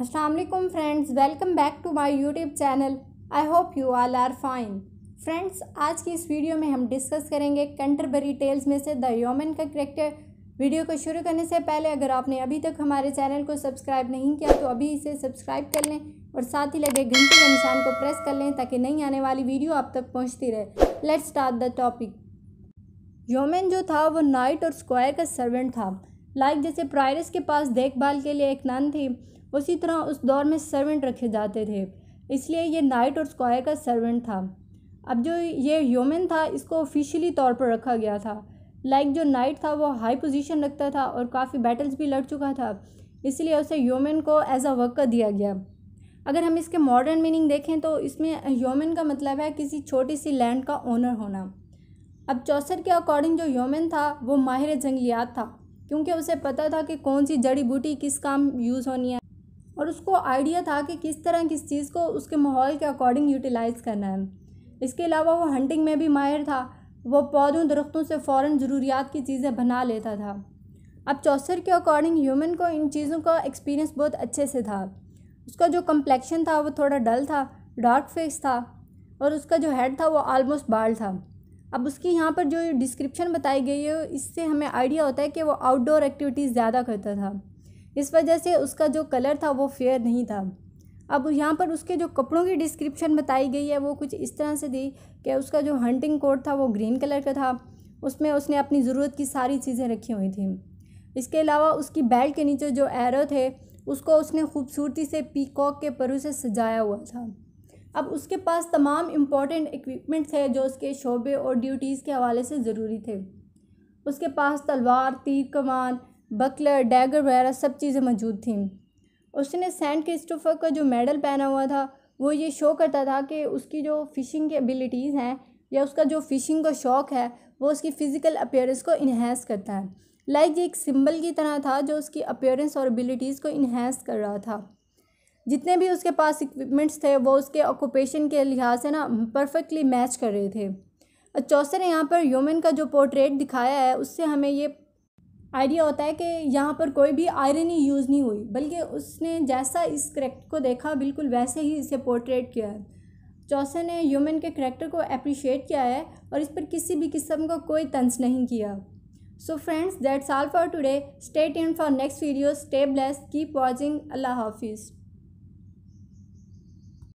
Aslam friends welcome back to my YouTube channel I hope you all are fine friends आज की इस video में हम डिस्कस करेंगे कंटरबरी टेल्स में से द योमन का करेक्टर वीडियो को शुरू करने से पहले अगर आपने अभी तक हमारे चैनल को सब्सक्राइब नहीं किया तो अभी इसे सब्सक्राइब कर लें और साथ ही लगे घंटे के निशान को प्रेस कर लें ताकि नई आने वाली वीडियो आप तक पहुँचती रहे let's start the topic yeoman जो था वो नाइट और स्क्वायर का सर्वेंट था लाइक जैसे प्रायरस के पास देखभाल के लिए एक नन थी उसी तरह उस दौर में सर्वेंट रखे जाते थे इसलिए ये नाइट और स्क्वायर का सर्वेंट था अब जो ये ह्यूमन था इसको ऑफिशियली तौर पर रखा गया था लाइक like जो नाइट था वो हाई पोजीशन रखता था और काफ़ी बैटल्स भी लड़ चुका था इसलिए उसे ह्यूमन को एज अ वर्कर दिया गया अगर हम इसके मॉडर्न मीनिंग देखें तो इसमें ह्यूमन का मतलब है किसी छोटी सी लैंड का ओनर होना अब चौसर के अकॉर्डिंग जो ह्यूमन था वो माहिर जंगलियात था क्योंकि उसे पता था कि कौन सी जड़ी बूटी किस काम यूज़ होनी है और उसको आइडिया था कि किस तरह किस चीज़ को उसके माहौल के अकॉर्डिंग यूटिलाइज़ करना है इसके अलावा वो हंटिंग में भी माहिर था वो पौधों दरख्तों से फ़ौर ज़रूरियात की चीज़ें बना लेता था अब चौसर के अकॉर्डिंग ह्यूमन को इन चीज़ों का एक्सपीरियंस बहुत अच्छे से था उसका जो कम्प्लेक्शन था वो थोड़ा डल था डार्क फेस था और उसका जो हेड था वो आलमोस्ट बाल था अब उसकी यहाँ पर जो डिस्क्रिप्शन बताई गई है इससे हमें आइडिया होता है कि वो आउटडोर एक्टिविटीज़ ज़्यादा करता था इस वजह से उसका जो कलर था वो फेयर नहीं था अब यहाँ पर उसके जो कपड़ों की डिस्क्रिप्शन बताई गई है वो कुछ इस तरह से दी कि उसका जो हंटिंग कोट था वो ग्रीन कलर का था उसमें उसने अपनी ज़रूरत की सारी चीज़ें रखी हुई थी इसके अलावा उसकी बेल्ट के नीचे जो एरो थे उसको उसने खूबसूरती से पीकॉक के परों से सजाया हुआ था अब उसके पास तमाम इम्पॉर्टेंट इक्विपमेंट थे जो उसके शोबे और ड्यूटीज़ के हवाले से ज़रूरी थे उसके पास तलवार तीर कमान बकलर डैगर वगैरह सब चीज़ें मौजूद थीं उसने सेंट क्रिस्टोफर का जो मेडल पहना हुआ था वो ये शो करता था कि उसकी जो फ़िशिंग की एबिलिटीज़ हैं या उसका जो फ़िशिंग का शौक़ है वो उसकी फ़िज़िकल अपेयरेंस को इन्हेंस करता है लाइक ये एक सिंबल की तरह था जो उसकी अपेयरेंस और एबिलिटीज़ को इन्हेंस कर रहा था जितने भी उसके पास इक्विपमेंट्स थे वो उसके ऑक्यूपेशन के लिहाज से ना परफेक्टली मैच कर रहे थे चौसर ने यहाँ पर ह्यूमन का जो पोर्ट्रेट दिखाया है उससे हमें ये आइडिया होता है कि यहाँ पर कोई भी आयरनी यूज़ नहीं हुई बल्कि उसने जैसा इस करेक्टर को देखा बिल्कुल वैसे ही इसे पोर्ट्रेट किया है चौसे ने ह्यूमन के करेक्टर को अप्रिशिएट किया है और इस पर किसी भी किस्म का को कोई तंज नहीं किया so friends that's all for today stay tune for next video stay bless keep watching अल्लाह हाफिज़